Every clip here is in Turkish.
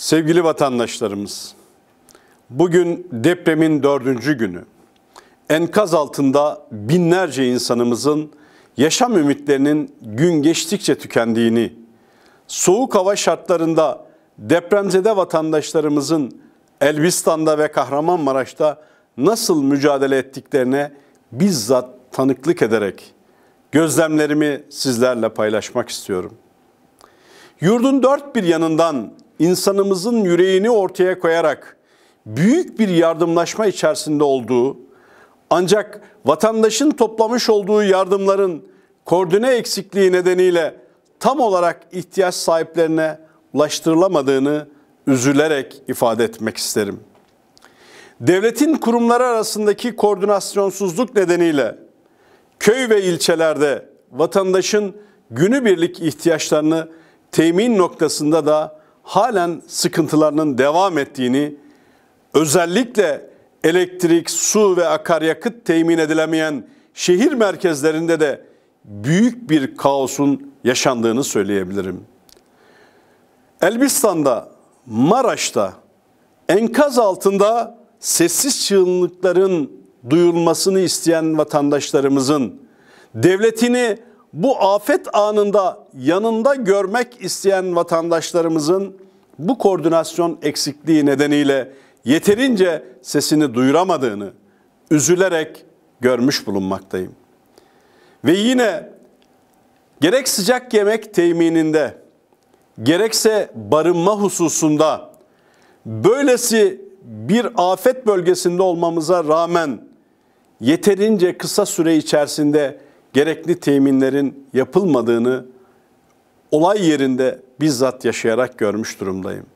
Sevgili vatandaşlarımız, bugün depremin dördüncü günü. Enkaz altında binlerce insanımızın yaşam ümitlerinin gün geçtikçe tükendiğini, soğuk hava şartlarında depremzede vatandaşlarımızın Elbistan'da ve Kahramanmaraş'ta nasıl mücadele ettiklerine bizzat tanıklık ederek gözlemlerimi sizlerle paylaşmak istiyorum. Yurdun dört bir yanından insanımızın yüreğini ortaya koyarak büyük bir yardımlaşma içerisinde olduğu ancak vatandaşın toplamış olduğu yardımların koordine eksikliği nedeniyle tam olarak ihtiyaç sahiplerine ulaştırılamadığını üzülerek ifade etmek isterim. Devletin kurumları arasındaki koordinasyonsuzluk nedeniyle köy ve ilçelerde vatandaşın günübirlik ihtiyaçlarını temin noktasında da halen sıkıntılarının devam ettiğini, özellikle elektrik, su ve akaryakıt temin edilemeyen şehir merkezlerinde de büyük bir kaosun yaşandığını söyleyebilirim. Elbistan'da, Maraş'ta enkaz altında sessiz çığınlıkların duyulmasını isteyen vatandaşlarımızın devletini bu afet anında yanında görmek isteyen vatandaşlarımızın bu koordinasyon eksikliği nedeniyle yeterince sesini duyuramadığını üzülerek görmüş bulunmaktayım. Ve yine gerek sıcak yemek temininde gerekse barınma hususunda böylesi bir afet bölgesinde olmamıza rağmen yeterince kısa süre içerisinde gerekli teminlerin yapılmadığını olay yerinde bizzat yaşayarak görmüş durumdayım.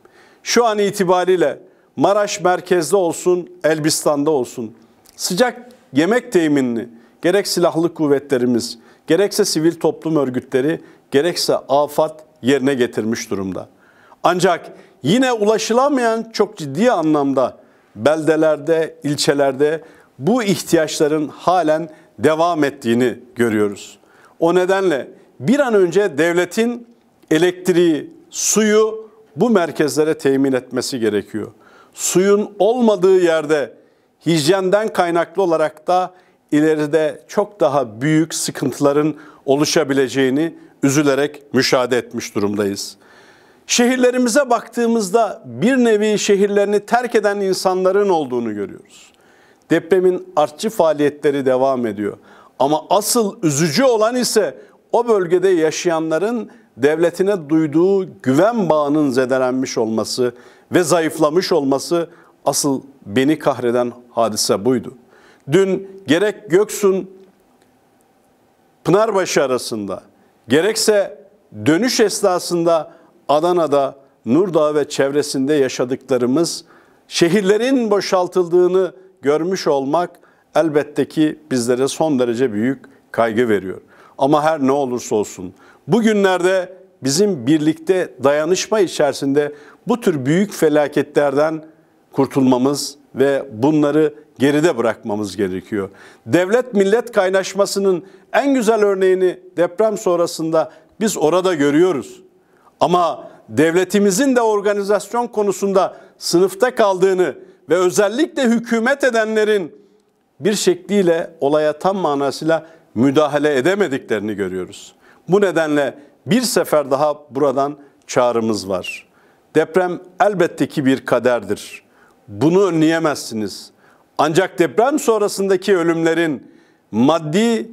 Şu an itibariyle Maraş merkezde olsun, Elbistan'da olsun sıcak yemek teminini gerek silahlı kuvvetlerimiz, gerekse sivil toplum örgütleri, gerekse afat yerine getirmiş durumda. Ancak yine ulaşılamayan çok ciddi anlamda beldelerde, ilçelerde bu ihtiyaçların halen devam ettiğini görüyoruz. O nedenle bir an önce devletin elektriği, suyu bu merkezlere temin etmesi gerekiyor. Suyun olmadığı yerde hijyenden kaynaklı olarak da ileride çok daha büyük sıkıntıların oluşabileceğini üzülerek müşahede etmiş durumdayız. Şehirlerimize baktığımızda bir nevi şehirlerini terk eden insanların olduğunu görüyoruz. Depremin artçı faaliyetleri devam ediyor. Ama asıl üzücü olan ise o bölgede yaşayanların devletine duyduğu güven bağının zedelenmiş olması ve zayıflamış olması asıl beni kahreden hadise buydu. Dün gerek Göksun Pınarbaşı arasında gerekse dönüş esnasında Adana'da Nurdağ ve çevresinde yaşadıklarımız şehirlerin boşaltıldığını görmüş olmak elbette ki bizlere son derece büyük kaygı veriyor. Ama her ne olursa olsun bugünlerde bizim birlikte dayanışma içerisinde bu tür büyük felaketlerden kurtulmamız ve bunları geride bırakmamız gerekiyor. Devlet millet kaynaşmasının en güzel örneğini deprem sonrasında biz orada görüyoruz. Ama devletimizin de organizasyon konusunda sınıfta kaldığını ve özellikle hükümet edenlerin bir şekliyle olaya tam manasıyla müdahale edemediklerini görüyoruz. Bu nedenle bir sefer daha buradan çağrımız var. Deprem elbette ki bir kaderdir. Bunu önleyemezsiniz. Ancak deprem sonrasındaki ölümlerin, maddi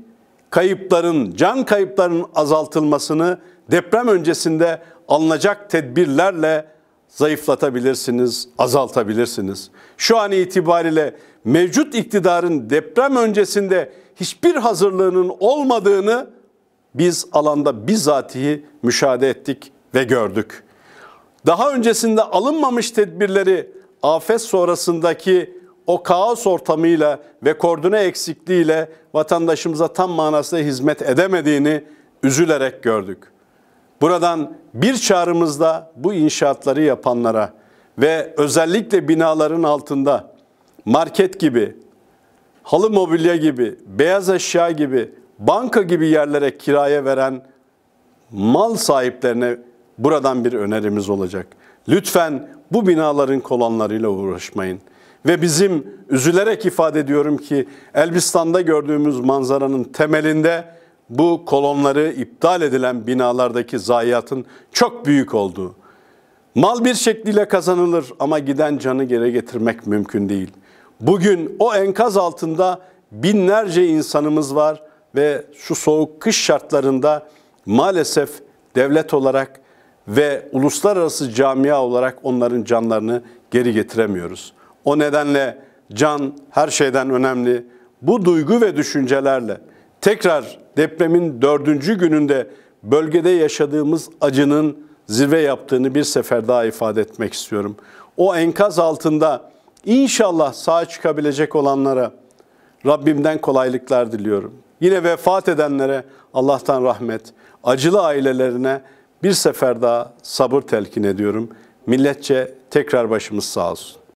kayıpların, can kayıplarının azaltılmasını deprem öncesinde alınacak tedbirlerle zayıflatabilirsiniz, azaltabilirsiniz. Şu an itibariyle mevcut iktidarın deprem öncesinde hiçbir hazırlığının olmadığını biz alanda bizatihi müşahede ettik ve gördük. Daha öncesinde alınmamış tedbirleri afet sonrasındaki o kaos ortamıyla ve koordine eksikliğiyle vatandaşımıza tam manasıyla hizmet edemediğini üzülerek gördük. Buradan bir çağrımızda bu inşaatları yapanlara ve özellikle binaların altında market gibi, halı mobilya gibi, beyaz eşya gibi, banka gibi yerlere kiraya veren mal sahiplerine buradan bir önerimiz olacak. Lütfen bu binaların kolonlarıyla uğraşmayın. Ve bizim üzülerek ifade ediyorum ki Elbistan'da gördüğümüz manzaranın temelinde bu kolonları iptal edilen binalardaki zayiatın çok büyük olduğu. Mal bir şekliyle kazanılır ama giden canı geri getirmek mümkün değil. Bugün o enkaz altında binlerce insanımız var ve şu soğuk kış şartlarında maalesef devlet olarak ve uluslararası camia olarak onların canlarını geri getiremiyoruz. O nedenle can her şeyden önemli. Bu duygu ve düşüncelerle tekrar depremin dördüncü gününde bölgede yaşadığımız acının zirve yaptığını bir sefer daha ifade etmek istiyorum. O enkaz altında inşallah sağ çıkabilecek olanlara Rabbimden kolaylıklar diliyorum. Yine vefat edenlere Allah'tan rahmet, acılı ailelerine bir sefer daha sabır telkin ediyorum. Milletçe tekrar başımız sağ olsun.